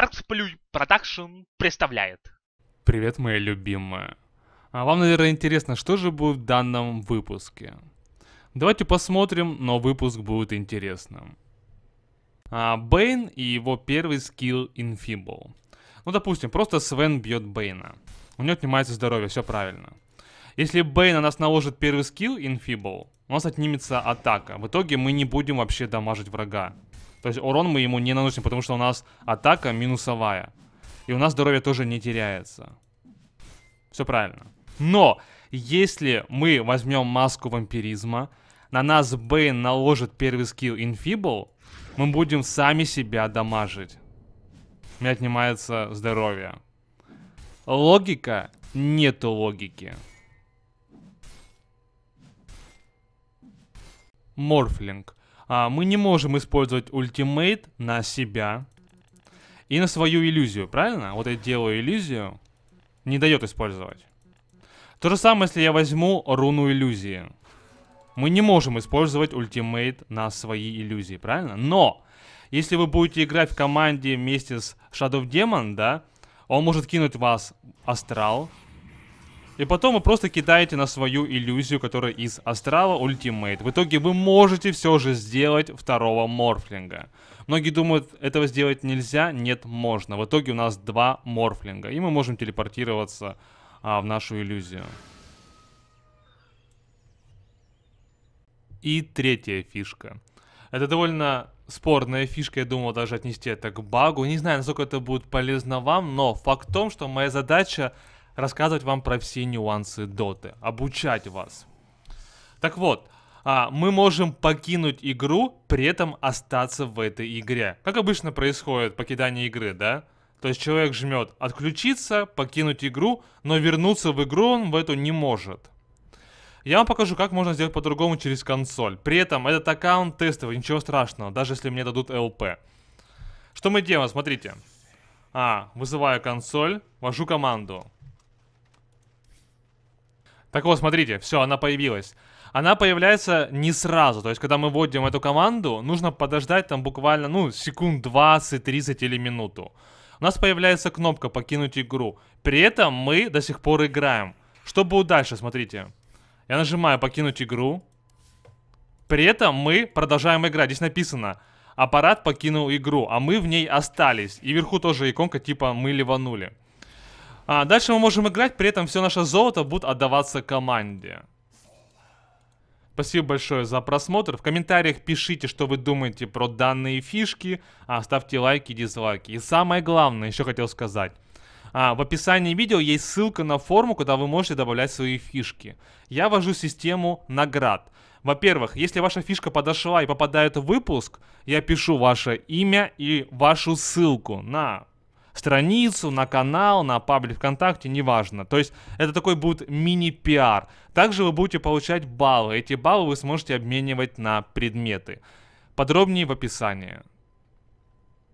Арт Продакшн представляет. Привет, мои любимые. А вам, наверное, интересно, что же будет в данном выпуске. Давайте посмотрим, но выпуск будет интересным. А, Бейн и его первый скилл Infibble. Ну, допустим, просто Свен бьет Бейна. У него отнимается здоровье, все правильно. Если Бейн на нас наложит первый скилл Infibble, у нас отнимется атака. В итоге мы не будем вообще дамажить врага. То есть урон мы ему не наносим, потому что у нас атака минусовая. И у нас здоровье тоже не теряется. Все правильно. Но, если мы возьмем маску вампиризма, на нас Бэйн наложит первый скилл Инфибл, мы будем сами себя дамажить. У меня отнимается здоровье. Логика? Нету логики. Морфлинг а, мы не можем использовать ультимейт на себя и на свою иллюзию, правильно? Вот я делаю иллюзию, не дает использовать. То же самое, если я возьму руну иллюзии. Мы не можем использовать ультимейт на свои иллюзии, правильно? Но, если вы будете играть в команде вместе с Shadow Demon, да, он может кинуть вас астрал, и потом вы просто кидаете на свою иллюзию, которая из астрала ультимейт. В итоге вы можете все же сделать второго морфлинга. Многие думают, этого сделать нельзя. Нет, можно. В итоге у нас два морфлинга. И мы можем телепортироваться а, в нашу иллюзию. И третья фишка. Это довольно спорная фишка, я думал даже отнести это к багу. Не знаю, насколько это будет полезно вам, но факт в том, что моя задача рассказывать вам про все нюансы доты, обучать вас. Так вот, а, мы можем покинуть игру, при этом остаться в этой игре. Как обычно происходит покидание игры, да? То есть человек жмет отключиться, покинуть игру, но вернуться в игру он в эту не может. Я вам покажу, как можно сделать по-другому через консоль. При этом этот аккаунт тестовый, ничего страшного, даже если мне дадут ЛП. Что мы делаем, смотрите. А, вызываю консоль, ввожу команду. Так вот, смотрите, все, она появилась. Она появляется не сразу, то есть, когда мы вводим эту команду, нужно подождать там буквально, ну, секунд 20, 30 или минуту. У нас появляется кнопка «Покинуть игру». При этом мы до сих пор играем. Что будет дальше, смотрите. Я нажимаю «Покинуть игру». При этом мы продолжаем играть. Здесь написано «Аппарат покинул игру», а мы в ней остались. И вверху тоже иконка типа «Мы ливанули». А, дальше мы можем играть, при этом все наше золото будет отдаваться команде. Спасибо большое за просмотр. В комментариях пишите, что вы думаете про данные фишки. А, ставьте лайки и дизлайки. И самое главное, еще хотел сказать. А, в описании видео есть ссылка на форму, куда вы можете добавлять свои фишки. Я ввожу систему наград. Во-первых, если ваша фишка подошла и попадает в выпуск, я пишу ваше имя и вашу ссылку на страницу, на канал, на паблик ВКонтакте, неважно. То есть это такой будет мини-пиар. Также вы будете получать баллы. Эти баллы вы сможете обменивать на предметы. Подробнее в описании.